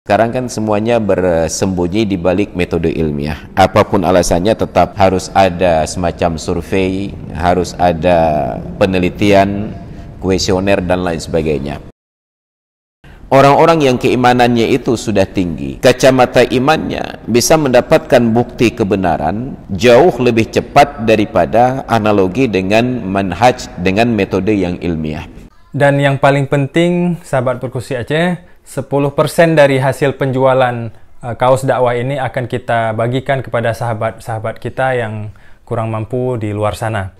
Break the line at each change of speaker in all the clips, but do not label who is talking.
Sekarang kan semuanya bersembunyi di balik metode ilmiah. Apapun alasannya tetap harus ada semacam survei, harus ada penelitian, kuesioner dan lain sebagainya. Orang-orang yang keimanannya itu sudah tinggi, kacamata imannya bisa mendapatkan bukti kebenaran jauh lebih cepat daripada analogi dengan manhaj dengan metode yang ilmiah. Dan yang paling penting, sahabat perkusi Aceh, 10% dari hasil penjualan uh, kaos dakwah ini akan kita bagikan kepada sahabat-sahabat kita yang kurang mampu di luar sana.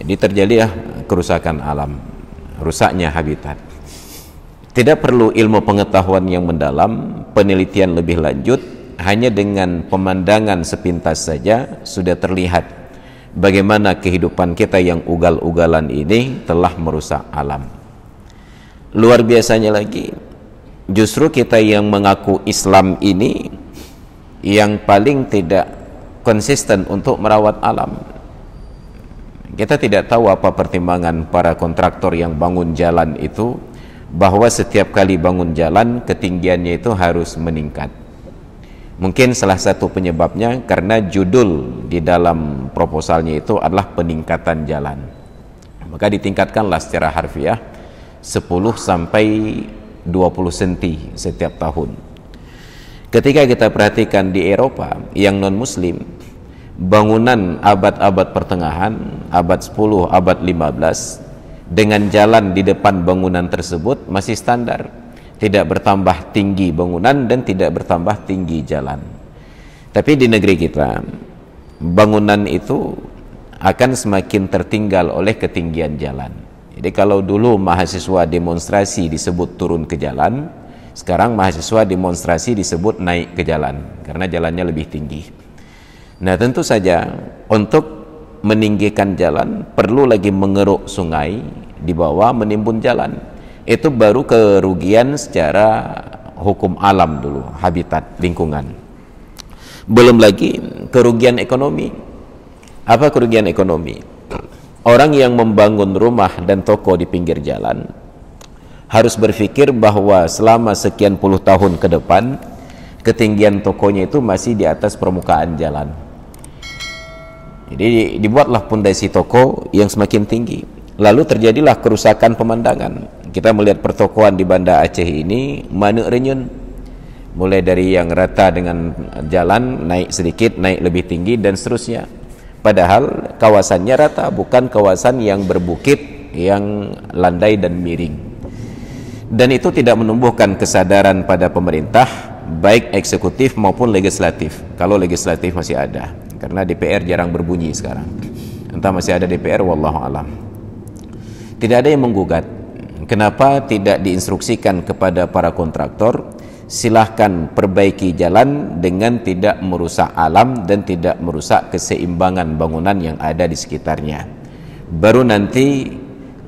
Ini terjadi ya kerusakan alam, rusaknya habitat. Tidak perlu ilmu pengetahuan yang mendalam, penelitian lebih lanjut, hanya dengan pemandangan sepintas saja sudah terlihat bagaimana kehidupan kita yang ugal-ugalan ini telah merusak alam. Luar biasanya lagi, justru kita yang mengaku Islam ini yang paling tidak konsisten untuk merawat alam. Kita tidak tahu apa pertimbangan para kontraktor yang bangun jalan itu bahwa setiap kali bangun jalan ketinggiannya itu harus meningkat. Mungkin salah satu penyebabnya karena judul di dalam proposalnya itu adalah peningkatan jalan. Maka ditingkatkanlah secara harfiah 10 sampai 20 cm setiap tahun. Ketika kita perhatikan di Eropa yang non muslim, bangunan abad-abad pertengahan, abad 10, abad 15 dengan jalan di depan bangunan tersebut masih standar tidak bertambah tinggi bangunan dan tidak bertambah tinggi jalan tapi di negeri kita bangunan itu akan semakin tertinggal oleh ketinggian jalan jadi kalau dulu mahasiswa demonstrasi disebut turun ke jalan sekarang mahasiswa demonstrasi disebut naik ke jalan karena jalannya lebih tinggi nah tentu saja untuk meninggikan jalan perlu lagi mengeruk sungai di bawah menimbun jalan itu baru kerugian secara hukum alam dulu habitat lingkungan belum lagi kerugian ekonomi apa kerugian ekonomi orang yang membangun rumah dan toko di pinggir jalan harus berpikir bahwa selama sekian puluh tahun ke depan ketinggian tokonya itu masih di atas permukaan jalan jadi dibuatlah pondasi toko yang semakin tinggi. Lalu terjadilah kerusakan pemandangan. Kita melihat pertokoan di Banda Aceh ini manuk renyun. Mulai dari yang rata dengan jalan, naik sedikit, naik lebih tinggi, dan seterusnya. Padahal kawasannya rata, bukan kawasan yang berbukit, yang landai dan miring. Dan itu tidak menumbuhkan kesadaran pada pemerintah, baik eksekutif maupun legislatif, kalau legislatif masih ada karena DPR jarang berbunyi sekarang entah masih ada DPR wallahu alam tidak ada yang menggugat kenapa tidak diinstruksikan kepada para kontraktor silahkan perbaiki jalan dengan tidak merusak alam dan tidak merusak keseimbangan bangunan yang ada di sekitarnya baru nanti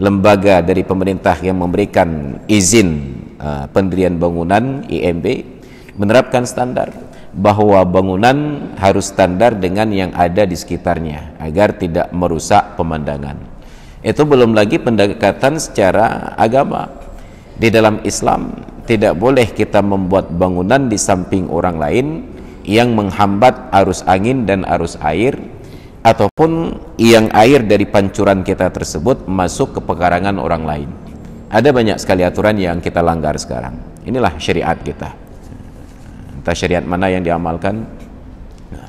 lembaga dari pemerintah yang memberikan izin uh, pendirian bangunan IMB menerapkan standar bahwa bangunan harus standar dengan yang ada di sekitarnya agar tidak merusak pemandangan. Itu belum lagi pendekatan secara agama. Di dalam Islam tidak boleh kita membuat bangunan di samping orang lain yang menghambat arus angin dan arus air ataupun yang air dari pancuran kita tersebut masuk ke pekarangan orang lain. Ada banyak sekali aturan yang kita langgar sekarang. Inilah syariat kita entah syariat mana yang diamalkan nah,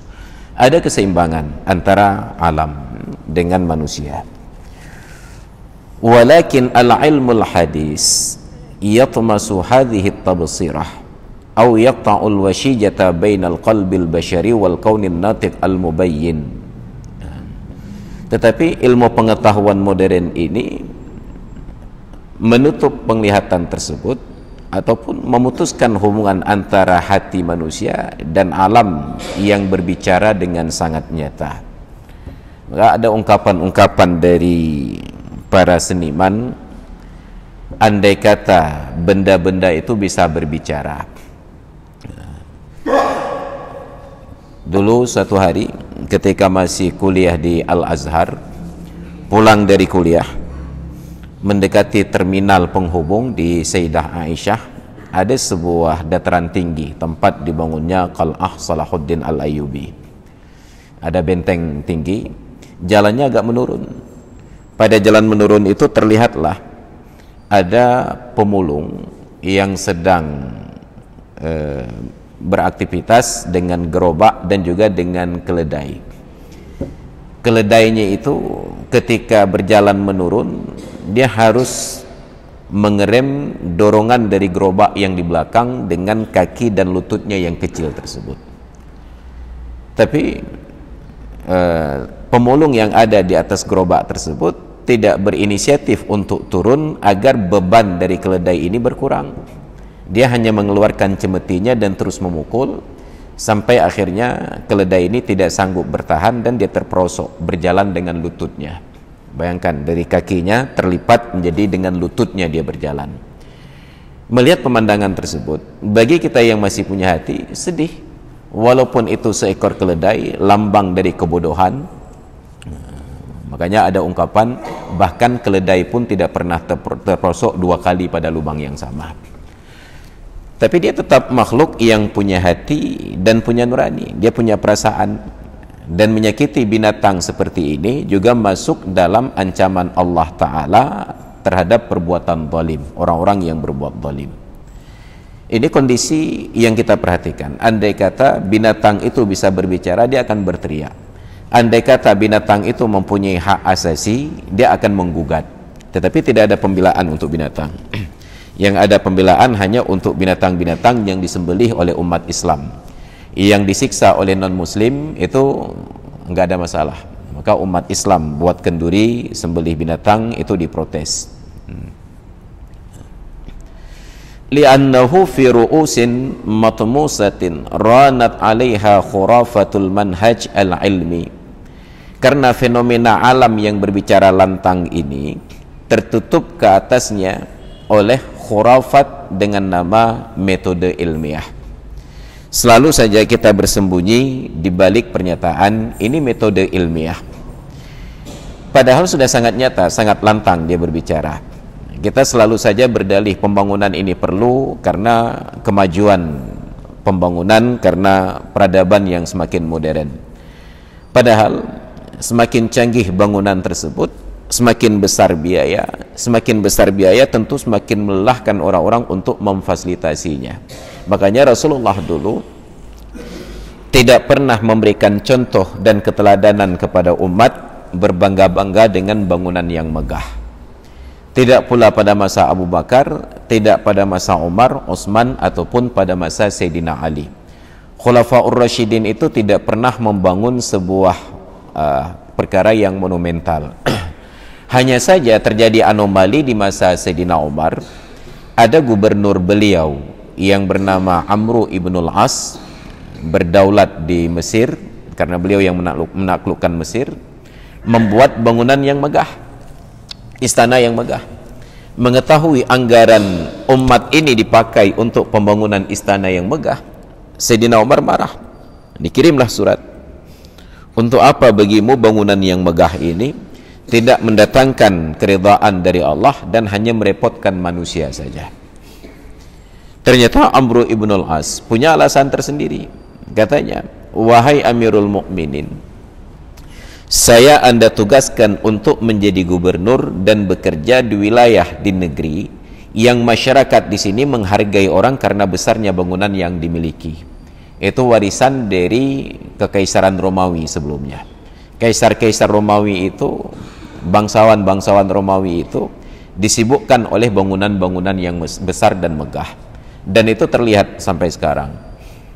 ada keseimbangan antara alam dengan manusia walakin al-ilmul hadis yatmasu hadhihi at-tabsirah al-washijata bainal qalbil bashari wal kaunin natiq al-Mubayyin. Nah, tetapi ilmu pengetahuan modern ini menutup penglihatan tersebut ataupun memutuskan hubungan antara hati manusia dan alam yang berbicara dengan sangat nyata. Maka ada ungkapan-ungkapan dari para seniman andai kata benda-benda itu bisa berbicara. Dulu suatu hari ketika masih kuliah di Al-Azhar, pulang dari kuliah mendekati terminal penghubung di Sayyidah Aisyah ada sebuah dataran tinggi tempat dibangunnya Qal'ah Salahuddin Al-Ayyubi ada benteng tinggi jalannya agak menurun pada jalan menurun itu terlihatlah ada pemulung yang sedang e, beraktivitas dengan gerobak dan juga dengan keledai keledainya itu ketika berjalan menurun dia harus mengerem dorongan dari gerobak yang di belakang dengan kaki dan lututnya yang kecil tersebut. Tapi eh, pemulung yang ada di atas gerobak tersebut tidak berinisiatif untuk turun agar beban dari keledai ini berkurang. Dia hanya mengeluarkan cemetinya dan terus memukul sampai akhirnya keledai ini tidak sanggup bertahan dan dia terperosok berjalan dengan lututnya. Bayangkan dari kakinya terlipat menjadi dengan lututnya dia berjalan. Melihat pemandangan tersebut, bagi kita yang masih punya hati, sedih. Walaupun itu seekor keledai, lambang dari kebodohan. Hmm, makanya ada ungkapan, bahkan keledai pun tidak pernah terprosok dua kali pada lubang yang sama. Tapi dia tetap makhluk yang punya hati dan punya nurani. Dia punya perasaan dan menyakiti binatang seperti ini juga masuk dalam ancaman Allah Ta'ala terhadap perbuatan zalim orang-orang yang berbuat zalim ini kondisi yang kita perhatikan andai kata binatang itu bisa berbicara dia akan berteriak andai kata binatang itu mempunyai hak asasi dia akan menggugat tetapi tidak ada pembelaan untuk binatang yang ada pembelaan hanya untuk binatang-binatang yang disembelih oleh umat Islam yang disiksa oleh non muslim itu nggak ada masalah maka umat Islam buat kenduri sembelih binatang itu diprotes hmm. fi ru'usin matmusatin khurafatul manhaj karena fenomena alam yang berbicara lantang ini tertutup ke atasnya oleh khurafat dengan nama metode ilmiah Selalu saja kita bersembunyi di balik pernyataan ini metode ilmiah. Padahal sudah sangat nyata, sangat lantang dia berbicara. Kita selalu saja berdalih pembangunan ini perlu karena kemajuan pembangunan karena peradaban yang semakin modern. Padahal semakin canggih bangunan tersebut, semakin besar biaya, semakin besar biaya tentu semakin melelahkan orang-orang untuk memfasilitasinya Makanya Rasulullah dulu tidak pernah memberikan contoh dan keteladanan kepada umat berbangga-bangga dengan bangunan yang megah. Tidak pula pada masa Abu Bakar, tidak pada masa Umar, Osman ataupun pada masa Sayyidina Ali. Khulafaur Rashidin itu tidak pernah membangun sebuah uh, perkara yang monumental. Hanya saja terjadi anomali di masa Sayyidina Umar, ada gubernur beliau yang bernama Amru ibnul As berdaulat di Mesir karena beliau yang menakluk, menaklukkan Mesir membuat bangunan yang megah istana yang megah mengetahui anggaran umat ini dipakai untuk pembangunan istana yang megah Sayyidina Umar marah dikirimlah surat untuk apa bagimu bangunan yang megah ini tidak mendatangkan keridhaan dari Allah dan hanya merepotkan manusia saja Ternyata Amru ibnul As punya alasan tersendiri. Katanya, wahai Amirul Mukminin, saya anda tugaskan untuk menjadi gubernur dan bekerja di wilayah di negeri yang masyarakat di sini menghargai orang karena besarnya bangunan yang dimiliki. Itu warisan dari kekaisaran Romawi sebelumnya. Kaisar-kaisar Romawi itu, bangsawan-bangsawan Romawi itu disibukkan oleh bangunan-bangunan yang besar dan megah dan itu terlihat sampai sekarang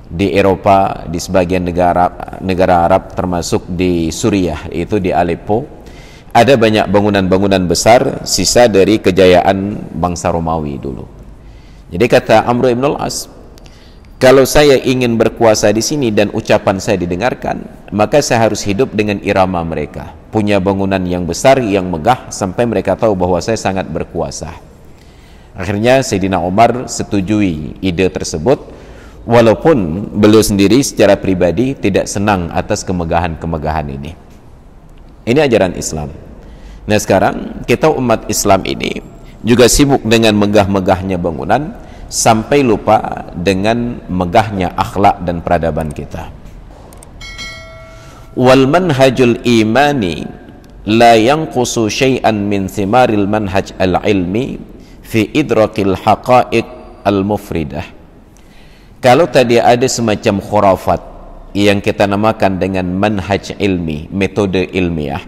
di Eropa di sebagian negara negara Arab termasuk di Suriah itu di Aleppo ada banyak bangunan-bangunan besar sisa dari kejayaan bangsa Romawi dulu jadi kata Amr ibn al-As kalau saya ingin berkuasa di sini dan ucapan saya didengarkan maka saya harus hidup dengan irama mereka punya bangunan yang besar yang megah sampai mereka tahu bahwa saya sangat berkuasa Akhirnya Sayyidina Umar setujui ide tersebut walaupun beliau sendiri secara pribadi tidak senang atas kemegahan-kemegahan ini. Ini ajaran Islam. Nah sekarang kita umat Islam ini juga sibuk dengan megah-megahnya bangunan sampai lupa dengan megahnya akhlak dan peradaban kita. Wal manhajul imani la yanqusu syai'an min thimaril manhaj al-ilmi fi idrakil haqa'iq al-mufridah kalau tadi ada semacam khurafat yang kita namakan dengan manhaj ilmi, metode ilmiah.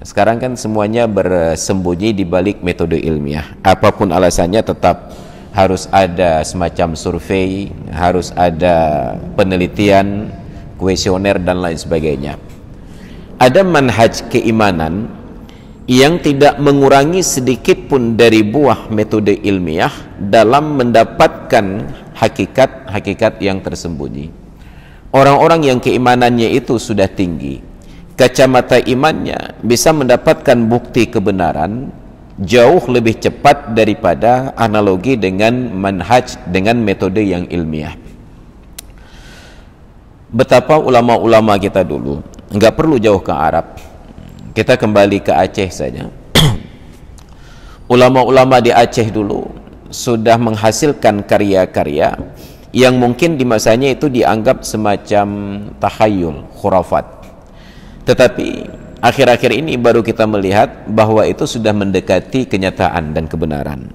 Sekarang kan semuanya bersembunyi di balik metode ilmiah. Apapun alasannya tetap harus ada semacam survei, harus ada penelitian, kuesioner dan lain sebagainya. Ada manhaj keimanan yang tidak mengurangi sedikit pun dari buah metode ilmiah dalam mendapatkan hakikat-hakikat yang tersembunyi. Orang-orang yang keimanannya itu sudah tinggi, kacamata imannya bisa mendapatkan bukti kebenaran jauh lebih cepat daripada analogi dengan manhaj dengan metode yang ilmiah. Betapa ulama-ulama kita dulu nggak perlu jauh ke Arab, kita kembali ke Aceh saja. Ulama-ulama di Aceh dulu sudah menghasilkan karya-karya yang mungkin di masanya itu dianggap semacam tahayul, khurafat. Tetapi akhir-akhir ini baru kita melihat bahwa itu sudah mendekati kenyataan dan kebenaran.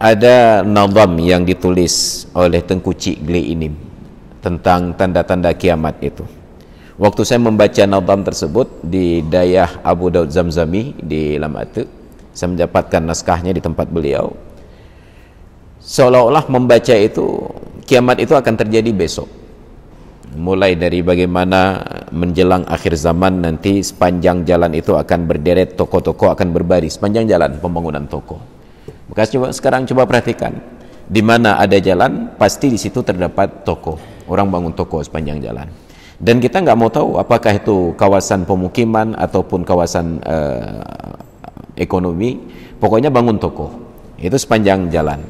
Ada nazam yang ditulis oleh Tengku Cik Gli ini tentang tanda-tanda kiamat itu. Waktu saya membaca nazam tersebut di Dayah Abu Daud Zamzami di Lamatu, saya mendapatkan naskahnya di tempat beliau. Seolah-olah membaca itu kiamat itu akan terjadi besok. Mulai dari bagaimana menjelang akhir zaman nanti sepanjang jalan itu akan berderet toko-toko akan berbaris sepanjang jalan pembangunan toko. Bekas coba sekarang coba perhatikan di mana ada jalan pasti di situ terdapat toko. Orang bangun toko sepanjang jalan dan kita nggak mau tahu apakah itu kawasan pemukiman ataupun kawasan eh, ekonomi pokoknya bangun toko itu sepanjang jalan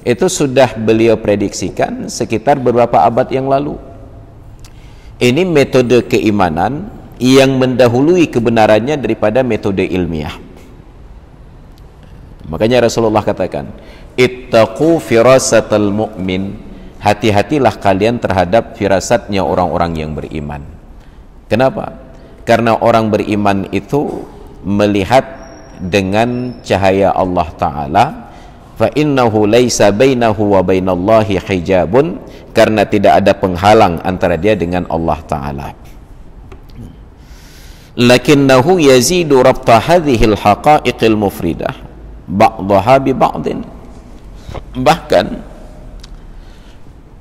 itu sudah beliau prediksikan sekitar beberapa abad yang lalu ini metode keimanan yang mendahului kebenarannya daripada metode ilmiah makanya Rasulullah katakan ittaqu firasatal mu'min hati-hatilah kalian terhadap firasatnya orang-orang yang beriman. Kenapa? Karena orang beriman itu melihat dengan cahaya Allah taala fa innahu laisa bainahu wa bainallahi hijabun karena tidak ada penghalang antara dia dengan Allah taala. Lakinnahu yazidu rabta hadhil haqa'iqil mufridah ba'daha bi ba'din. Bahkan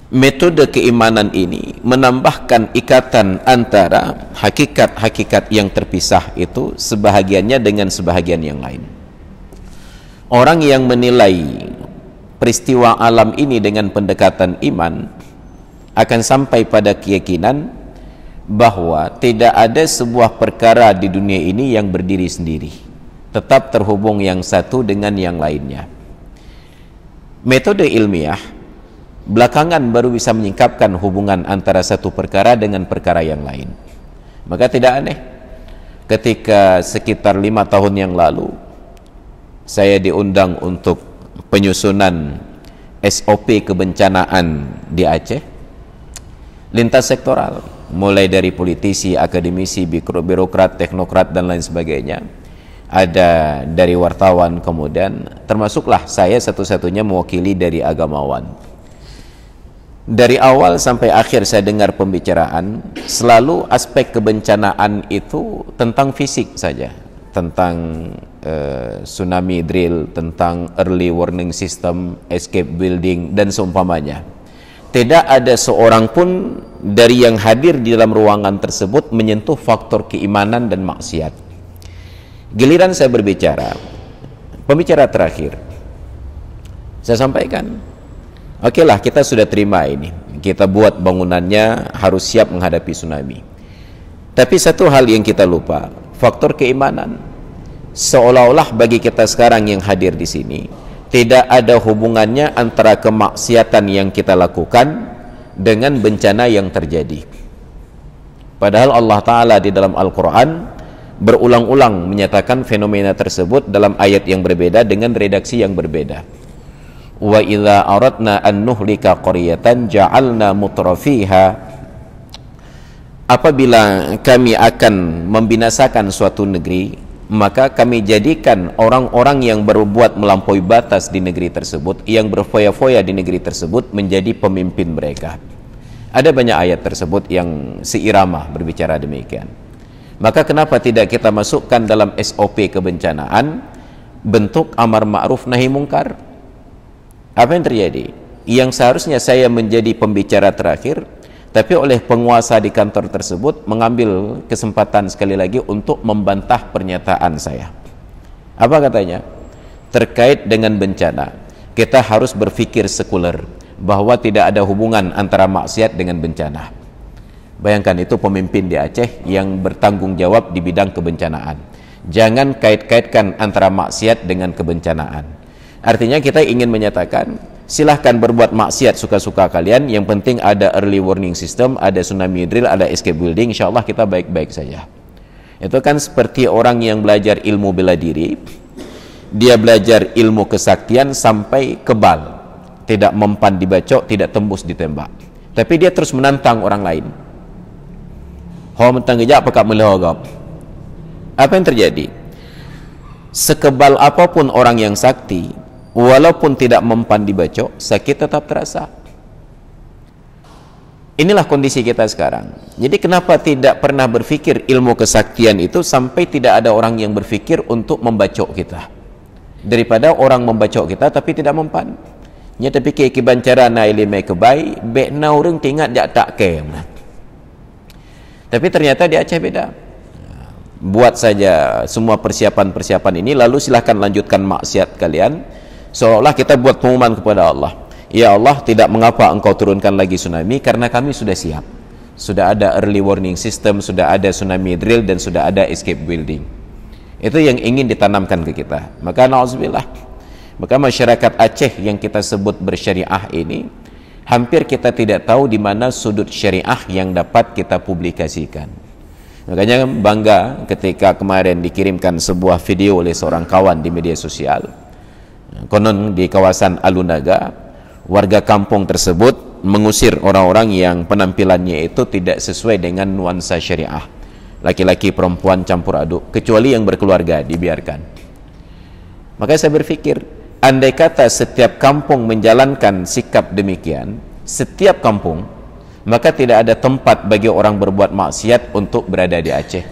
metode keimanan ini menambahkan ikatan antara hakikat-hakikat yang terpisah itu sebahagiannya dengan sebahagian yang lain. Orang yang menilai peristiwa alam ini dengan pendekatan iman akan sampai pada keyakinan bahwa tidak ada sebuah perkara di dunia ini yang berdiri sendiri, tetap terhubung yang satu dengan yang lainnya. Metode ilmiah belakangan baru bisa menyingkapkan hubungan antara satu perkara dengan perkara yang lain. Maka tidak aneh ketika sekitar lima tahun yang lalu saya diundang untuk penyusunan SOP kebencanaan di Aceh lintas sektoral mulai dari politisi, akademisi, birokrat, teknokrat dan lain sebagainya ada dari wartawan kemudian termasuklah saya satu-satunya mewakili dari agamawan dari awal sampai akhir saya dengar pembicaraan selalu aspek kebencanaan itu tentang fisik saja tentang uh, tsunami drill tentang early warning system escape building dan seumpamanya tidak ada seorang pun dari yang hadir di dalam ruangan tersebut menyentuh faktor keimanan dan maksiat giliran saya berbicara pembicara terakhir saya sampaikan Oke lah, kita sudah terima ini. Kita buat bangunannya harus siap menghadapi tsunami. Tapi satu hal yang kita lupa, faktor keimanan. Seolah-olah bagi kita sekarang yang hadir di sini, tidak ada hubungannya antara kemaksiatan yang kita lakukan dengan bencana yang terjadi. Padahal Allah Ta'ala di dalam Al-Quran berulang-ulang menyatakan fenomena tersebut dalam ayat yang berbeda dengan redaksi yang berbeda wa idza aradna an nuhlika qaryatan ja'alna mutrafiha apabila kami akan membinasakan suatu negeri maka kami jadikan orang-orang yang berbuat melampaui batas di negeri tersebut yang berfoya-foya di negeri tersebut menjadi pemimpin mereka ada banyak ayat tersebut yang seirama berbicara demikian maka kenapa tidak kita masukkan dalam SOP kebencanaan bentuk amar ma'ruf nahi mungkar apa yang terjadi? Yang seharusnya saya menjadi pembicara terakhir, tapi oleh penguasa di kantor tersebut mengambil kesempatan sekali lagi untuk membantah pernyataan saya. Apa katanya? Terkait dengan bencana, kita harus berpikir sekuler bahwa tidak ada hubungan antara maksiat dengan bencana. Bayangkan itu pemimpin di Aceh yang bertanggung jawab di bidang kebencanaan. Jangan kait-kaitkan antara maksiat dengan kebencanaan. Artinya kita ingin menyatakan silahkan berbuat maksiat suka-suka kalian yang penting ada early warning system ada tsunami drill ada escape building insya Allah kita baik-baik saja itu kan seperti orang yang belajar ilmu bela diri dia belajar ilmu kesaktian sampai kebal tidak mempan dibacok tidak tembus ditembak tapi dia terus menantang orang lain Hom tanggejak pakak melahogap apa yang terjadi sekebal apapun orang yang sakti walaupun tidak mempan dibaca, sakit tetap terasa. Inilah kondisi kita sekarang. Jadi kenapa tidak pernah berpikir ilmu kesaktian itu sampai tidak ada orang yang berpikir untuk membaca kita. Daripada orang membaca kita tapi tidak mempan. Nya tapi ke kiban cara na ilimai kebai, be na tingat jak tak ke. Tapi ternyata di Aceh beda buat saja semua persiapan-persiapan ini lalu silahkan lanjutkan maksiat kalian seolah-olah kita buat pengumuman kepada Allah ya Allah tidak mengapa engkau turunkan lagi tsunami karena kami sudah siap sudah ada early warning system sudah ada tsunami drill dan sudah ada escape building itu yang ingin ditanamkan ke kita maka na'udzubillah maka masyarakat Aceh yang kita sebut bersyariah ini hampir kita tidak tahu di mana sudut syariah yang dapat kita publikasikan makanya bangga ketika kemarin dikirimkan sebuah video oleh seorang kawan di media sosial konon di kawasan Alunaga warga kampung tersebut mengusir orang-orang yang penampilannya itu tidak sesuai dengan nuansa syariah laki-laki perempuan campur aduk kecuali yang berkeluarga dibiarkan maka saya berpikir andai kata setiap kampung menjalankan sikap demikian setiap kampung maka tidak ada tempat bagi orang berbuat maksiat untuk berada di Aceh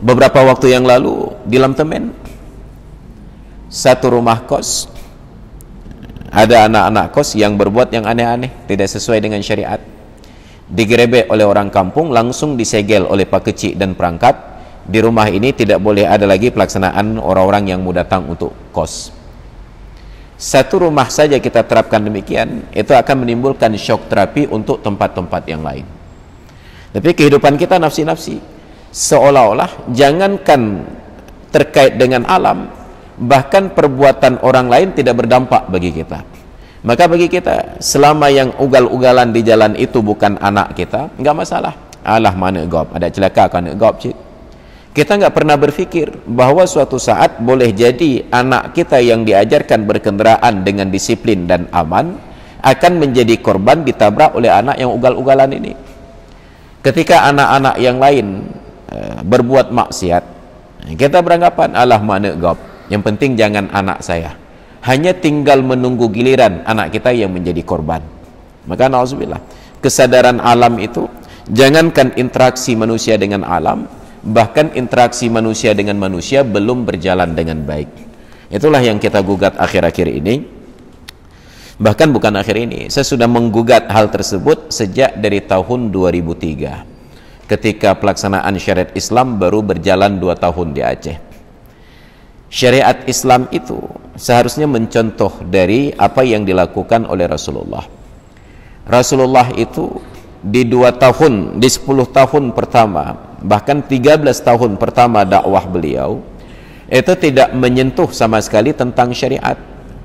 beberapa waktu yang lalu di Lamtemen satu rumah kos ada anak-anak kos yang berbuat yang aneh-aneh tidak sesuai dengan syariat digerebek oleh orang kampung langsung disegel oleh pak kecil dan perangkat di rumah ini tidak boleh ada lagi pelaksanaan orang-orang yang mau datang untuk kos satu rumah saja kita terapkan demikian itu akan menimbulkan shock terapi untuk tempat-tempat yang lain tapi kehidupan kita nafsi-nafsi seolah-olah jangankan terkait dengan alam bahkan perbuatan orang lain tidak berdampak bagi kita maka bagi kita selama yang ugal-ugalan di jalan itu bukan anak kita enggak masalah alah mana gop ada celaka kan gop cik kita enggak pernah berpikir bahwa suatu saat boleh jadi anak kita yang diajarkan berkendaraan dengan disiplin dan aman akan menjadi korban ditabrak oleh anak yang ugal-ugalan ini ketika anak-anak yang lain eh, berbuat maksiat kita beranggapan alah mana gop yang penting jangan anak saya. Hanya tinggal menunggu giliran anak kita yang menjadi korban. Maka nauzubillah, kesadaran alam itu jangankan interaksi manusia dengan alam, bahkan interaksi manusia dengan manusia belum berjalan dengan baik. Itulah yang kita gugat akhir-akhir ini bahkan bukan akhir ini saya sudah menggugat hal tersebut sejak dari tahun 2003 ketika pelaksanaan syariat Islam baru berjalan dua tahun di Aceh syariat Islam itu seharusnya mencontoh dari apa yang dilakukan oleh Rasulullah. Rasulullah itu di dua tahun, di sepuluh tahun pertama, bahkan tiga belas tahun pertama dakwah beliau, itu tidak menyentuh sama sekali tentang syariat,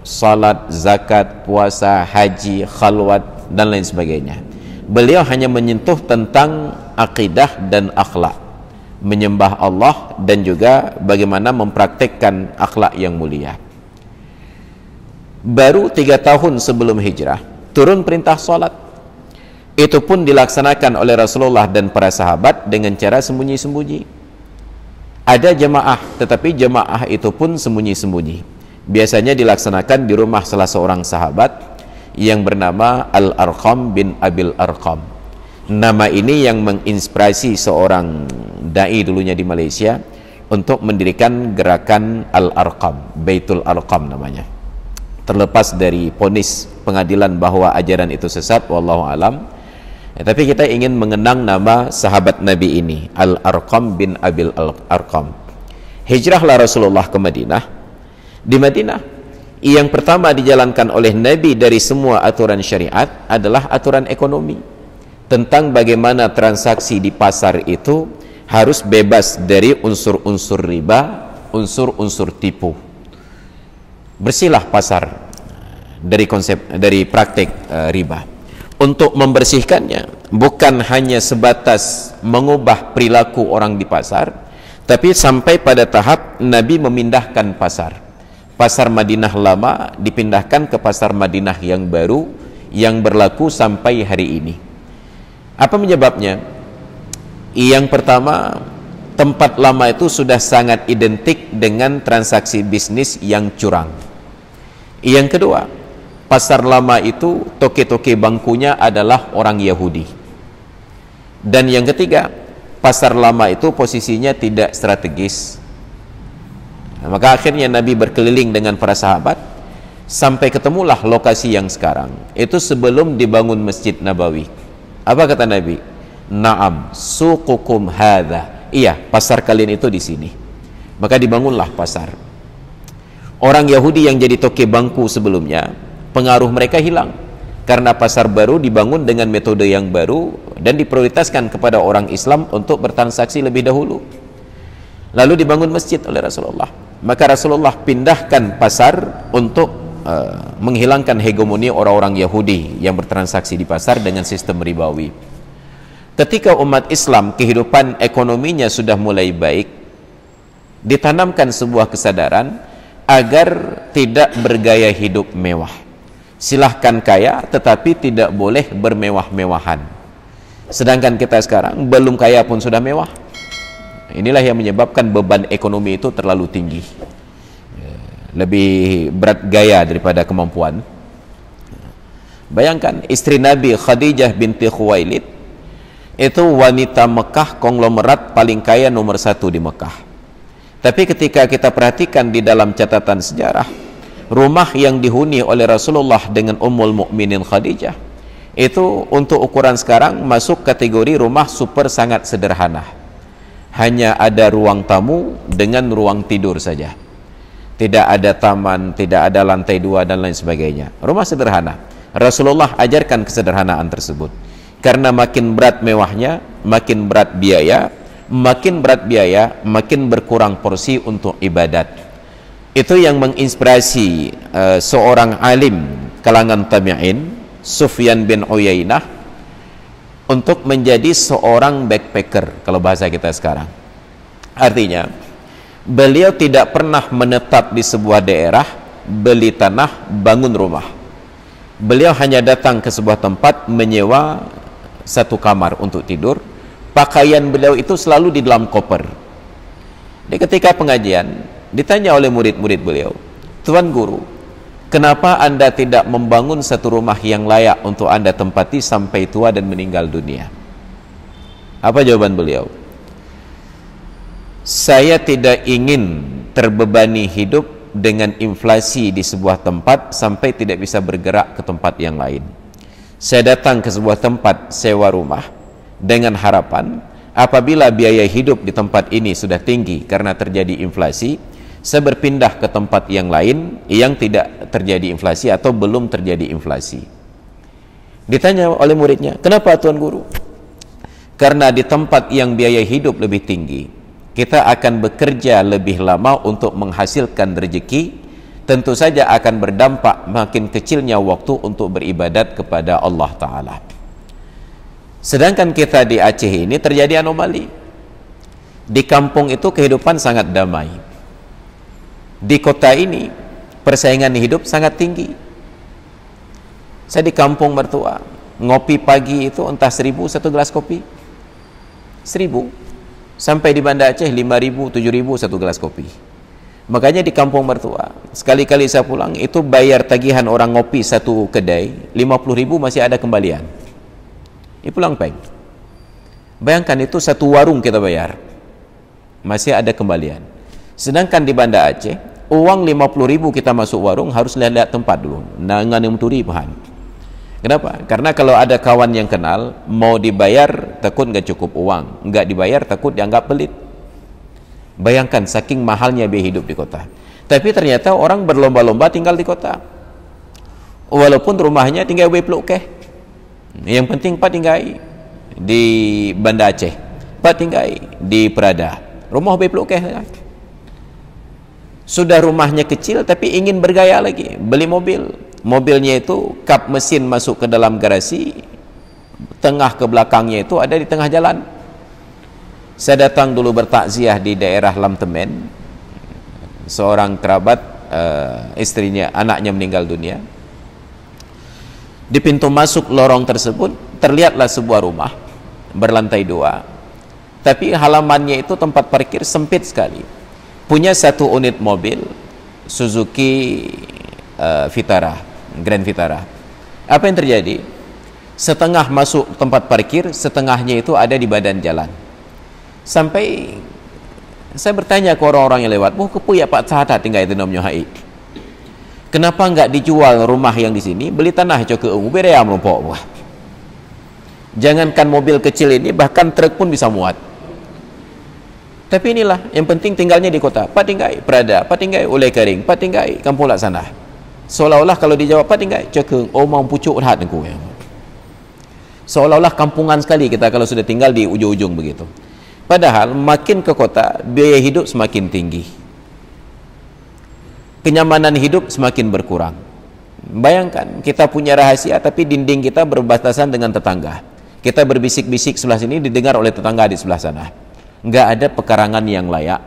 salat, zakat, puasa, haji, khalwat, dan lain sebagainya. Beliau hanya menyentuh tentang akidah dan akhlak menyembah Allah dan juga bagaimana mempraktekkan akhlak yang mulia. Baru tiga tahun sebelum hijrah, turun perintah sholat. Itu pun dilaksanakan oleh Rasulullah dan para sahabat dengan cara sembunyi-sembunyi. Ada jemaah, tetapi jemaah itu pun sembunyi-sembunyi. Biasanya dilaksanakan di rumah salah seorang sahabat yang bernama Al-Arqam bin Abil Arqam Nama ini yang menginspirasi seorang dai dulunya di Malaysia untuk mendirikan gerakan Al-Arqam, Baitul Arqam namanya. Terlepas dari ponis pengadilan bahwa ajaran itu sesat, wallahu alam. Ya, tapi kita ingin mengenang nama sahabat Nabi ini, Al-Arqam bin Abil Al-Arqam. Hijrahlah Rasulullah ke Madinah. Di Madinah, yang pertama dijalankan oleh Nabi dari semua aturan syariat adalah aturan ekonomi tentang bagaimana transaksi di pasar itu harus bebas dari unsur-unsur riba, unsur-unsur tipu. Bersihlah pasar dari konsep dari praktek uh, eh, riba. Untuk membersihkannya bukan hanya sebatas mengubah perilaku orang di pasar, tapi sampai pada tahap Nabi memindahkan pasar. Pasar Madinah lama dipindahkan ke pasar Madinah yang baru yang berlaku sampai hari ini. Apa menyebabnya? Yang pertama, tempat lama itu sudah sangat identik dengan transaksi bisnis yang curang. Yang kedua, pasar lama itu toke-toke bangkunya adalah orang Yahudi. Dan yang ketiga, pasar lama itu posisinya tidak strategis. Nah, maka akhirnya Nabi berkeliling dengan para sahabat sampai ketemulah lokasi yang sekarang. Itu sebelum dibangun Masjid Nabawi. Apa kata Nabi? Naam, sukukum hadha. Iya, pasar kalian itu di sini. Maka dibangunlah pasar. Orang Yahudi yang jadi toke bangku sebelumnya, pengaruh mereka hilang. Karena pasar baru dibangun dengan metode yang baru dan diprioritaskan kepada orang Islam untuk bertransaksi lebih dahulu. Lalu dibangun masjid oleh Rasulullah. Maka Rasulullah pindahkan pasar untuk uh, menghilangkan hegemoni orang-orang Yahudi yang bertransaksi di pasar dengan sistem ribawi. Ketika umat Islam kehidupan ekonominya sudah mulai baik, ditanamkan sebuah kesadaran agar tidak bergaya hidup mewah. Silahkan kaya, tetapi tidak boleh bermewah-mewahan. Sedangkan kita sekarang belum kaya pun sudah mewah. Inilah yang menyebabkan beban ekonomi itu terlalu tinggi lebih berat gaya daripada kemampuan. Bayangkan istri Nabi Khadijah binti Khuwailid itu wanita Mekah konglomerat paling kaya nomor satu di Mekah. Tapi ketika kita perhatikan di dalam catatan sejarah, rumah yang dihuni oleh Rasulullah dengan Ummul Mukminin Khadijah itu untuk ukuran sekarang masuk kategori rumah super sangat sederhana. Hanya ada ruang tamu dengan ruang tidur saja tidak ada taman, tidak ada lantai dua dan lain sebagainya. Rumah sederhana. Rasulullah ajarkan kesederhanaan tersebut. Karena makin berat mewahnya, makin berat biaya, makin berat biaya, makin berkurang porsi untuk ibadat. Itu yang menginspirasi uh, seorang alim kalangan tabi'in, Sufyan bin Uyainah, untuk menjadi seorang backpacker, kalau bahasa kita sekarang. Artinya, beliau tidak pernah menetap di sebuah daerah beli tanah bangun rumah beliau hanya datang ke sebuah tempat menyewa satu kamar untuk tidur pakaian beliau itu selalu di dalam koper di ketika pengajian ditanya oleh murid-murid beliau Tuan Guru kenapa anda tidak membangun satu rumah yang layak untuk anda tempati sampai tua dan meninggal dunia apa jawaban beliau saya tidak ingin terbebani hidup dengan inflasi di sebuah tempat sampai tidak bisa bergerak ke tempat yang lain. Saya datang ke sebuah tempat sewa rumah dengan harapan apabila biaya hidup di tempat ini sudah tinggi karena terjadi inflasi, saya berpindah ke tempat yang lain yang tidak terjadi inflasi atau belum terjadi inflasi. Ditanya oleh muridnya, "Kenapa Tuan Guru?" Karena di tempat yang biaya hidup lebih tinggi, kita akan bekerja lebih lama untuk menghasilkan rezeki tentu saja akan berdampak makin kecilnya waktu untuk beribadat kepada Allah Ta'ala sedangkan kita di Aceh ini terjadi anomali di kampung itu kehidupan sangat damai di kota ini persaingan hidup sangat tinggi saya di kampung mertua ngopi pagi itu entah seribu satu gelas kopi seribu Sampai di Banda Aceh 5.000, 7.000 satu gelas kopi. Makanya di kampung mertua, sekali-kali saya pulang itu bayar tagihan orang ngopi satu kedai, 50.000 masih ada kembalian. Ini pulang peng. Bayangkan itu satu warung kita bayar. Masih ada kembalian. Sedangkan di Banda Aceh, uang 50.000 kita masuk warung harus lihat-lihat tempat dulu. Nangan yang turi bahan Kenapa? Karena kalau ada kawan yang kenal, mau dibayar takut nggak cukup uang, nggak dibayar takut dianggap pelit. Bayangkan saking mahalnya biaya hidup di kota. Tapi ternyata orang berlomba-lomba tinggal di kota. Walaupun rumahnya tinggal we keh. Yang penting Pak tinggai di Banda Aceh, Pak tinggai di Prada. Rumah we keh. Sudah rumahnya kecil tapi ingin bergaya lagi, beli mobil, mobilnya itu kap mesin masuk ke dalam garasi tengah ke belakangnya itu ada di tengah jalan saya datang dulu bertakziah di daerah Lamtemen seorang kerabat uh, istrinya anaknya meninggal dunia di pintu masuk lorong tersebut terlihatlah sebuah rumah berlantai dua tapi halamannya itu tempat parkir sempit sekali punya satu unit mobil Suzuki uh, Vitara Grand Vitara. Apa yang terjadi? Setengah masuk tempat parkir, setengahnya itu ada di badan jalan. Sampai saya bertanya ke orang-orang yang lewat, "Mau kepu ya Pak Sahata tinggal itu namanya Hai?" Kenapa enggak dijual rumah yang di sini? Beli tanah coke ungu beda ya merumpok. Wah. Jangankan mobil kecil ini, bahkan truk pun bisa muat. Tapi inilah yang penting tinggalnya di kota. Pak tinggal Prada, Pak tinggal Ulai Kering, Pak tinggal Kampung Laksana seolah-olah kalau dia jawab apa dia cakap oh mau pucuk dah aku ya. seolah-olah kampungan sekali kita kalau sudah tinggal di ujung-ujung begitu padahal makin ke kota biaya hidup semakin tinggi kenyamanan hidup semakin berkurang bayangkan kita punya rahasia tapi dinding kita berbatasan dengan tetangga kita berbisik-bisik sebelah sini didengar oleh tetangga di sebelah sana nggak ada pekarangan yang layak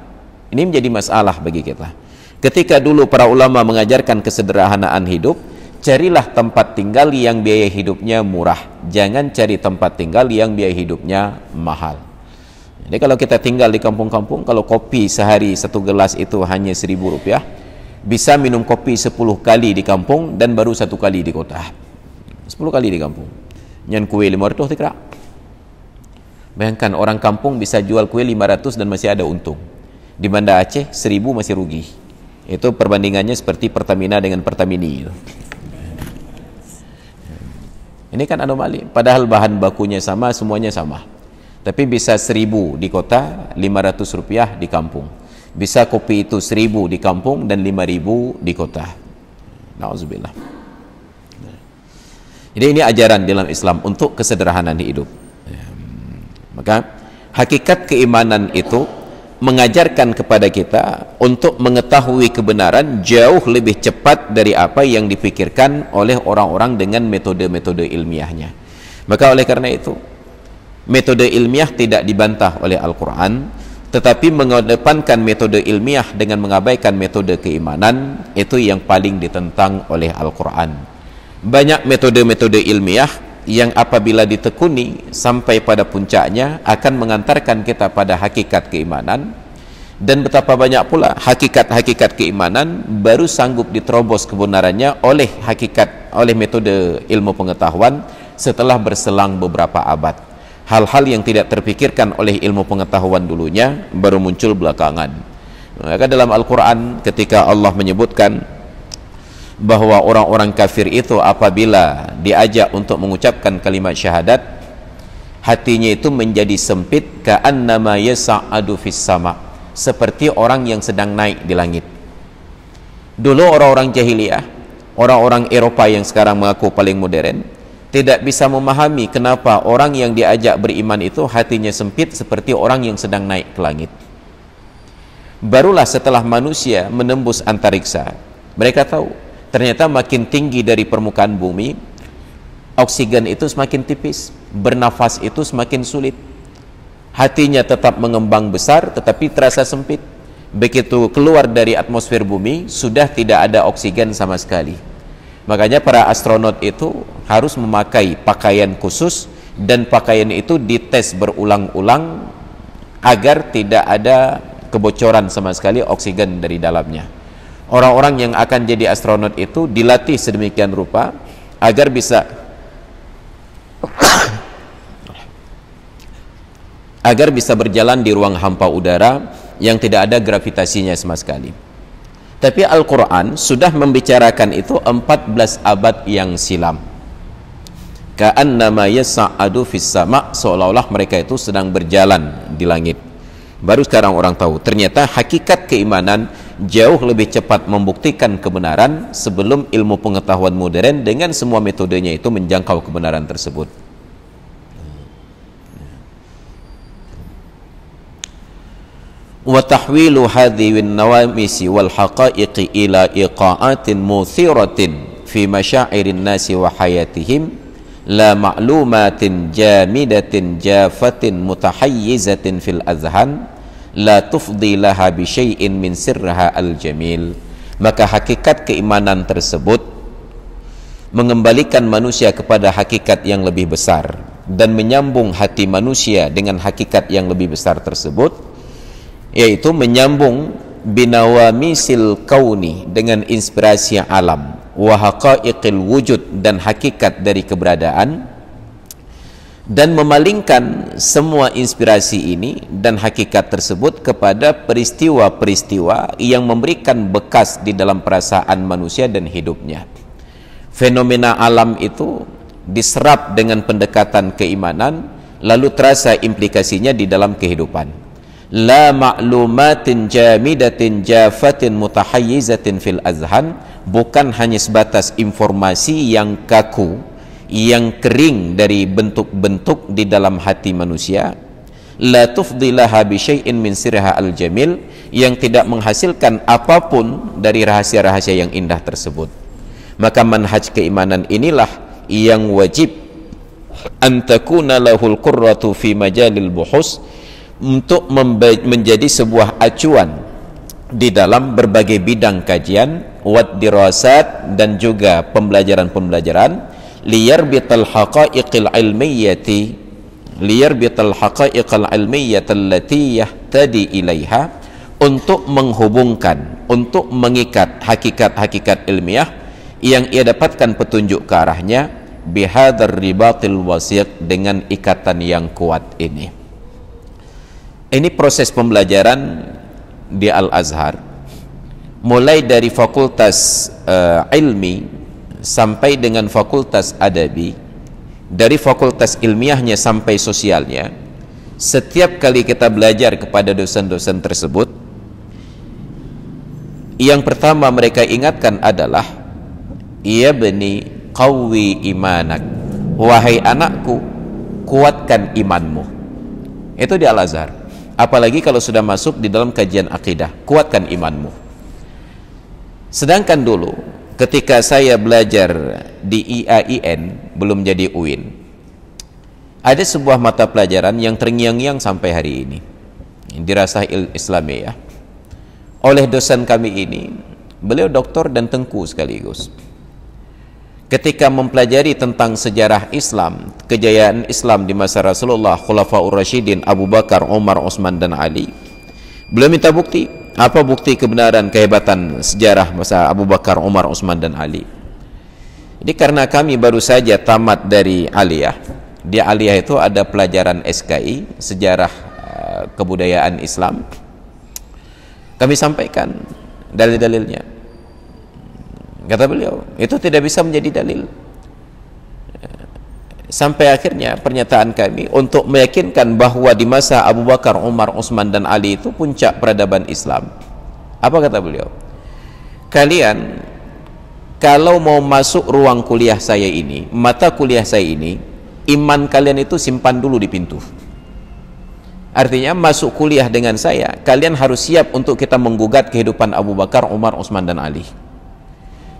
ini menjadi masalah bagi kita Ketika dulu para ulama mengajarkan kesederhanaan hidup, carilah tempat tinggal yang biaya hidupnya murah. Jangan cari tempat tinggal yang biaya hidupnya mahal. Jadi kalau kita tinggal di kampung-kampung, kalau kopi sehari satu gelas itu hanya seribu rupiah, bisa minum kopi sepuluh kali di kampung dan baru satu kali di kota. Sepuluh kali di kampung. Nyan kue lima ratus tidak. Bayangkan orang kampung bisa jual kue lima ratus dan masih ada untung. Di Banda Aceh seribu masih rugi. Itu perbandingannya seperti Pertamina dengan Pertamini. Ini kan anomali. Padahal bahan bakunya sama, semuanya sama. Tapi bisa seribu di kota, lima ratus rupiah di kampung. Bisa kopi itu seribu di kampung dan lima ribu di kota. na'udzubillah Jadi ini ajaran dalam Islam untuk kesederhanaan hidup. Maka hakikat keimanan itu mengajarkan kepada kita untuk mengetahui kebenaran jauh lebih cepat dari apa yang dipikirkan oleh orang-orang dengan metode-metode ilmiahnya. Maka oleh karena itu, metode ilmiah tidak dibantah oleh Al-Quran, tetapi mengedepankan metode ilmiah dengan mengabaikan metode keimanan, itu yang paling ditentang oleh Al-Quran. Banyak metode-metode ilmiah yang apabila ditekuni sampai pada puncaknya akan mengantarkan kita pada hakikat keimanan dan betapa banyak pula hakikat-hakikat keimanan baru sanggup diterobos kebenarannya oleh hakikat oleh metode ilmu pengetahuan setelah berselang beberapa abad hal-hal yang tidak terpikirkan oleh ilmu pengetahuan dulunya baru muncul belakangan maka dalam Al-Quran ketika Allah menyebutkan bahwa orang-orang kafir itu apabila diajak untuk mengucapkan kalimat syahadat hatinya itu menjadi sempit ka'annama yasa'adu fis sama seperti orang yang sedang naik di langit dulu orang-orang jahiliyah orang-orang Eropa yang sekarang mengaku paling modern tidak bisa memahami kenapa orang yang diajak beriman itu hatinya sempit seperti orang yang sedang naik ke langit barulah setelah manusia menembus antariksa mereka tahu ternyata makin tinggi dari permukaan bumi oksigen itu semakin tipis bernafas itu semakin sulit hatinya tetap mengembang besar tetapi terasa sempit begitu keluar dari atmosfer bumi sudah tidak ada oksigen sama sekali makanya para astronot itu harus memakai pakaian khusus dan pakaian itu dites berulang-ulang agar tidak ada kebocoran sama sekali oksigen dari dalamnya orang-orang yang akan jadi astronot itu dilatih sedemikian rupa agar bisa agar bisa berjalan di ruang hampa udara yang tidak ada gravitasinya sama sekali. Tapi Al-Quran sudah membicarakan itu 14 abad yang silam. Ka'annama yasa'adu fissama' seolah-olah mereka itu sedang berjalan di langit. Baru sekarang orang tahu, ternyata hakikat keimanan jauh lebih cepat membuktikan kebenaran sebelum ilmu pengetahuan modern dengan semua metodenya itu menjangkau kebenaran tersebut. Wa tahwilu hadhiwin nawamisi wal haqa'iqi ila iqa'atin muthiratin fi masyairin nasi wa hayatihim la ma'lumatin jamidatin jafatin mutahayyizatin fil azhan la tufdi laha bi syai'in min sirraha al jamil maka hakikat keimanan tersebut mengembalikan manusia kepada hakikat yang lebih besar dan menyambung hati manusia dengan hakikat yang lebih besar tersebut yaitu menyambung binawamisil kauni dengan inspirasi alam wa haqa'iqil wujud dan hakikat dari keberadaan dan memalingkan semua inspirasi ini dan hakikat tersebut kepada peristiwa-peristiwa yang memberikan bekas di dalam perasaan manusia dan hidupnya. Fenomena alam itu diserap dengan pendekatan keimanan lalu terasa implikasinya di dalam kehidupan. La ma'lumatin jamidatin jafatin mutahayyizatin fil azhan bukan hanya sebatas informasi yang kaku yang kering dari bentuk-bentuk di dalam hati manusia la tufdilaha bi syai'in min sirha al jamil yang tidak menghasilkan apapun dari rahasia-rahasia yang indah tersebut maka manhaj keimanan inilah yang wajib antakuna lahul qurratu fi majalil buhus untuk menjadi sebuah acuan di dalam berbagai bidang kajian wad dirasat dan juga pembelajaran-pembelajaran liyar bital haqa'iqil ilmiyyati bital haqa'iqil ilmiyyati allati yahtadi ilaiha untuk menghubungkan, untuk mengikat hakikat-hakikat ilmiah yang ia dapatkan petunjuk ke arahnya bihadar ribatil wasiq dengan ikatan yang kuat ini. Ini proses pembelajaran di Al-Azhar mulai dari fakultas uh, ilmi sampai dengan fakultas adabi dari fakultas ilmiahnya sampai sosialnya setiap kali kita belajar kepada dosen-dosen tersebut yang pertama mereka ingatkan adalah ya bani kauwi imanak wahai anakku kuatkan imanmu itu di Al-Azhar apalagi kalau sudah masuk di dalam kajian akidah kuatkan imanmu sedangkan dulu ketika saya belajar di IAIN belum jadi UIN ada sebuah mata pelajaran yang terngiang-ngiang sampai hari ini dirasa islami ya, oleh dosen kami ini beliau doktor dan tengku sekaligus ketika mempelajari tentang sejarah Islam kejayaan Islam di masa Rasulullah Khulafaur Rashidin Abu Bakar, Omar, Osman dan Ali beliau minta bukti apa bukti kebenaran kehebatan sejarah masa Abu Bakar, Umar, Utsman dan Ali? Ini karena kami baru saja tamat dari aliyah. Di aliyah itu ada pelajaran SKI, sejarah eh, kebudayaan Islam. Kami sampaikan dalil-dalilnya. Kata beliau, itu tidak bisa menjadi dalil sampai akhirnya pernyataan kami untuk meyakinkan bahwa di masa Abu Bakar, Umar, Utsman dan Ali itu puncak peradaban Islam. Apa kata beliau? Kalian kalau mau masuk ruang kuliah saya ini, mata kuliah saya ini, iman kalian itu simpan dulu di pintu. Artinya masuk kuliah dengan saya, kalian harus siap untuk kita menggugat kehidupan Abu Bakar, Umar, Utsman dan Ali.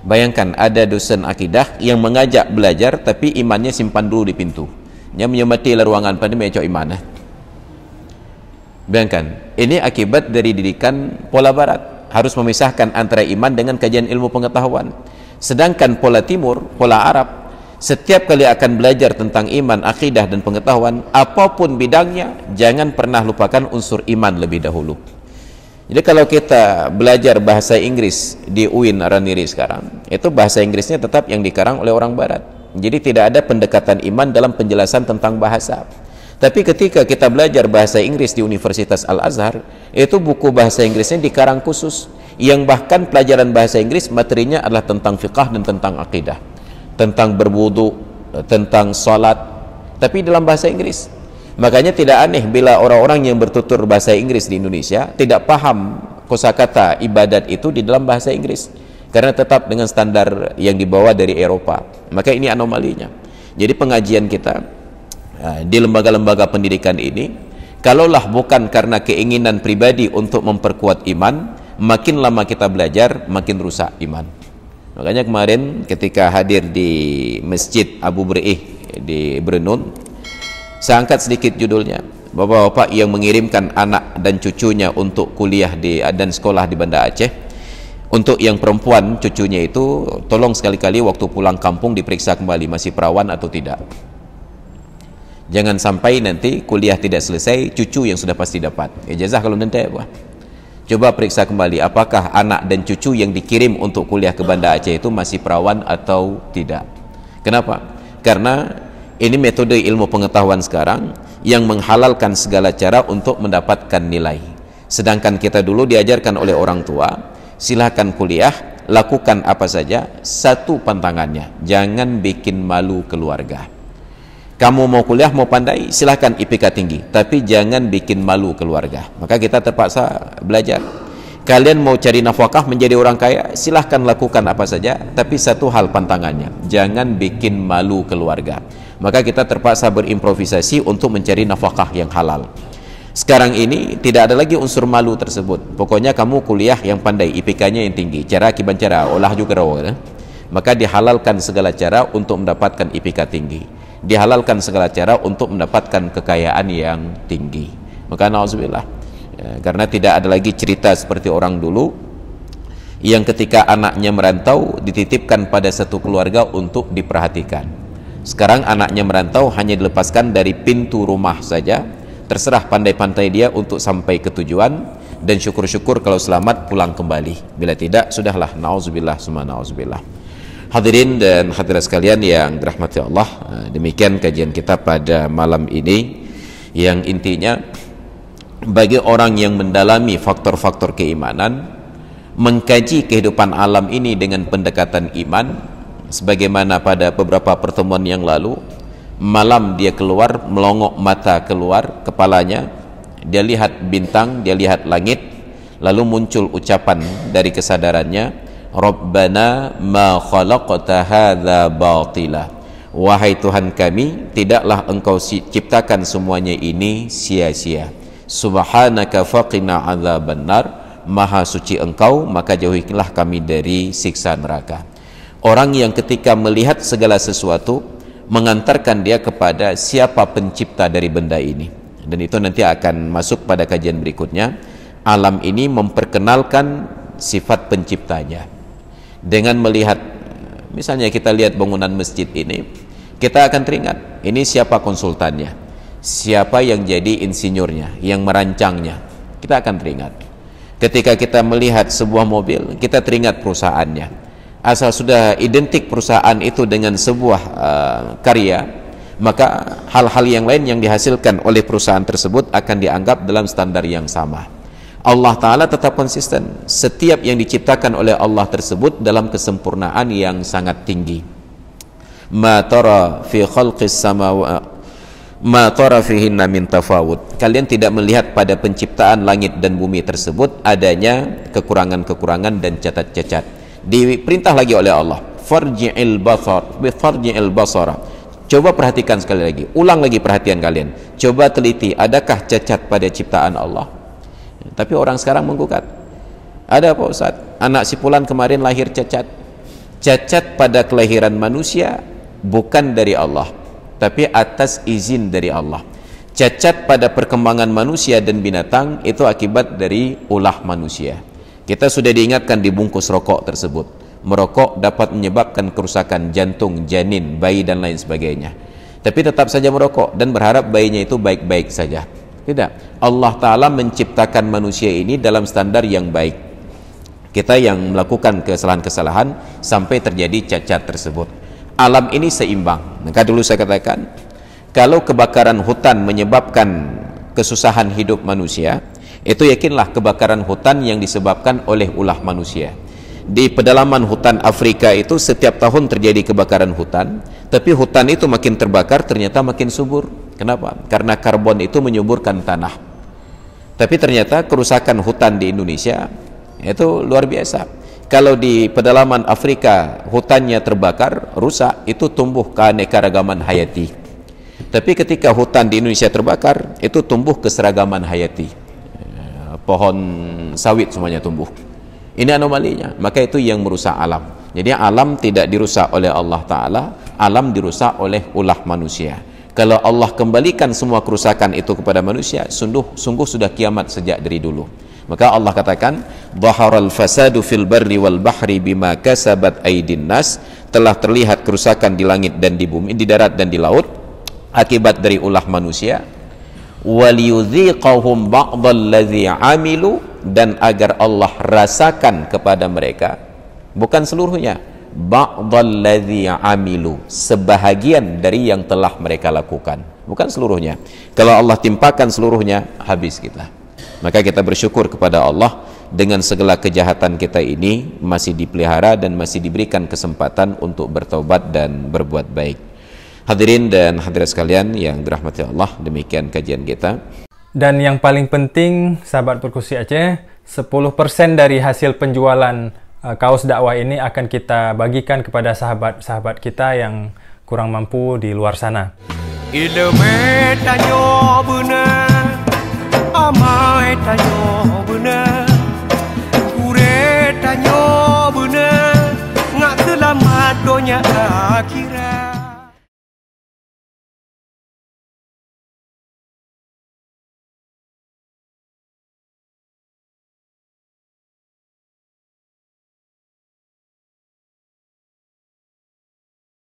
Bayangkan ada dosen akidah yang mengajak belajar tapi imannya simpan dulu di pintu. Yang menyemati ruangan pada cok iman. Eh. Bayangkan, ini akibat dari didikan pola barat. Harus memisahkan antara iman dengan kajian ilmu pengetahuan. Sedangkan pola timur, pola Arab, setiap kali akan belajar tentang iman, akidah dan pengetahuan, apapun bidangnya, jangan pernah lupakan unsur iman lebih dahulu. Jadi kalau kita belajar bahasa Inggris di UIN Raniri sekarang, itu bahasa Inggrisnya tetap yang dikarang oleh orang barat. Jadi tidak ada pendekatan iman dalam penjelasan tentang bahasa. Tapi ketika kita belajar bahasa Inggris di Universitas Al-Azhar, itu buku bahasa Inggrisnya dikarang khusus yang bahkan pelajaran bahasa Inggris materinya adalah tentang fiqah dan tentang akidah, tentang berwudu, tentang salat, tapi dalam bahasa Inggris. Makanya tidak aneh bila orang-orang yang bertutur bahasa Inggris di Indonesia tidak paham kosakata ibadat itu di dalam bahasa Inggris karena tetap dengan standar yang dibawa dari Eropa. Maka ini anomalinya. Jadi pengajian kita eh, di lembaga-lembaga pendidikan ini kalaulah bukan karena keinginan pribadi untuk memperkuat iman, makin lama kita belajar makin rusak iman. Makanya kemarin ketika hadir di Masjid Abu Berih di Berenun saya angkat sedikit judulnya. Bapak-bapak yang mengirimkan anak dan cucunya untuk kuliah di dan sekolah di Banda Aceh. Untuk yang perempuan cucunya itu tolong sekali-kali waktu pulang kampung diperiksa kembali masih perawan atau tidak. Jangan sampai nanti kuliah tidak selesai, cucu yang sudah pasti dapat. Ijazah ya, kalau nanti apa? Coba periksa kembali apakah anak dan cucu yang dikirim untuk kuliah ke Banda Aceh itu masih perawan atau tidak. Kenapa? Karena ini metode ilmu pengetahuan sekarang yang menghalalkan segala cara untuk mendapatkan nilai. Sedangkan kita dulu diajarkan oleh orang tua, silahkan kuliah, lakukan apa saja, satu pantangannya, jangan bikin malu keluarga. Kamu mau kuliah, mau pandai, silahkan IPK tinggi, tapi jangan bikin malu keluarga. Maka kita terpaksa belajar kalian mau cari nafkah menjadi orang kaya silahkan lakukan apa saja tapi satu hal pantangannya jangan bikin malu keluarga maka kita terpaksa berimprovisasi untuk mencari nafkah yang halal sekarang ini tidak ada lagi unsur malu tersebut pokoknya kamu kuliah yang pandai IPK-nya yang tinggi cara kiban cara olah juga rawa ya. maka dihalalkan segala cara untuk mendapatkan IPK tinggi dihalalkan segala cara untuk mendapatkan kekayaan yang tinggi maka na'udzubillah ya, karena tidak ada lagi cerita seperti orang dulu yang ketika anaknya merantau dititipkan pada satu keluarga untuk diperhatikan sekarang anaknya merantau hanya dilepaskan dari pintu rumah saja terserah pandai pantai dia untuk sampai ke tujuan dan syukur-syukur kalau selamat pulang kembali bila tidak sudahlah nauzubillah summa nauzubillah Hadirin dan hadirat sekalian yang dirahmati Allah, eh, demikian kajian kita pada malam ini yang intinya bagi orang yang mendalami faktor-faktor keimanan mengkaji kehidupan alam ini dengan pendekatan iman sebagaimana pada beberapa pertemuan yang lalu malam dia keluar melongok mata keluar kepalanya dia lihat bintang dia lihat langit lalu muncul ucapan dari kesadarannya Rabbana ma khalaqta hadza batila wahai Tuhan kami tidaklah engkau ciptakan semuanya ini sia-sia Subhanaka faqina benar, Maha suci Engkau, maka jauhilah kami dari siksa neraka. Orang yang ketika melihat segala sesuatu mengantarkan dia kepada siapa pencipta dari benda ini. Dan itu nanti akan masuk pada kajian berikutnya. Alam ini memperkenalkan sifat penciptanya. Dengan melihat misalnya kita lihat bangunan masjid ini, kita akan teringat ini siapa konsultannya siapa yang jadi insinyurnya, yang merancangnya. Kita akan teringat. Ketika kita melihat sebuah mobil, kita teringat perusahaannya. Asal sudah identik perusahaan itu dengan sebuah uh, karya, maka hal-hal yang lain yang dihasilkan oleh perusahaan tersebut akan dianggap dalam standar yang sama. Allah Ta'ala tetap konsisten. Setiap yang diciptakan oleh Allah tersebut dalam kesempurnaan yang sangat tinggi. Ma tara fi khalqis samawa ma tarafihinna min Kalian tidak melihat pada penciptaan langit dan bumi tersebut adanya kekurangan-kekurangan dan cacat-cacat. Diperintah lagi oleh Allah, farji'il basar, farji'il basara. Coba perhatikan sekali lagi, ulang lagi perhatian kalian. Coba teliti, adakah cacat pada ciptaan Allah? Tapi orang sekarang menggugat. Ada apa Ustaz, anak si pulan kemarin lahir cacat. Cacat pada kelahiran manusia bukan dari Allah tapi atas izin dari Allah cacat pada perkembangan manusia dan binatang itu akibat dari ulah manusia kita sudah diingatkan di bungkus rokok tersebut merokok dapat menyebabkan kerusakan jantung, janin, bayi dan lain sebagainya tapi tetap saja merokok dan berharap bayinya itu baik-baik saja tidak, Allah Ta'ala menciptakan manusia ini dalam standar yang baik kita yang melakukan kesalahan-kesalahan sampai terjadi cacat tersebut alam ini seimbang maka dulu saya katakan, kalau kebakaran hutan menyebabkan kesusahan hidup manusia, itu yakinlah kebakaran hutan yang disebabkan oleh ulah manusia. Di pedalaman hutan Afrika itu setiap tahun terjadi kebakaran hutan, tapi hutan itu makin terbakar ternyata makin subur. Kenapa? Karena karbon itu menyuburkan tanah. Tapi ternyata kerusakan hutan di Indonesia itu luar biasa kalau di pedalaman Afrika hutannya terbakar, rusak, itu tumbuh keanekaragaman hayati. Tapi ketika hutan di Indonesia terbakar, itu tumbuh keseragaman hayati. Eh, pohon sawit semuanya tumbuh. Ini anomalinya. Maka itu yang merusak alam. Jadi alam tidak dirusak oleh Allah Ta'ala, alam dirusak oleh ulah manusia. Kalau Allah kembalikan semua kerusakan itu kepada manusia, sungguh, sungguh sudah kiamat sejak dari dulu. Maka Allah katakan, "Dhaharal fasadu fil barri wal bahri bima kasabat aydin nas." Telah terlihat kerusakan di langit dan di bumi, di darat dan di laut akibat dari ulah manusia. Waliyudhiqahum ba'dallazi amilu dan agar Allah rasakan kepada mereka bukan seluruhnya ba'dallazi amilu sebahagian dari yang telah mereka lakukan bukan seluruhnya kalau Allah timpakan seluruhnya habis kita maka kita bersyukur kepada Allah dengan segala kejahatan kita ini masih dipelihara dan masih diberikan kesempatan untuk bertobat dan berbuat baik. Hadirin dan hadirat sekalian yang dirahmati Allah, demikian kajian kita. Dan yang paling penting, sahabat perkusi Aceh, 10% dari hasil penjualan uh, kaos dakwah ini akan kita bagikan kepada sahabat-sahabat kita yang kurang mampu di luar sana. Ilmu tanya benar mai tanyo bune Kure tanyo bune Ngak selamat donya akhirat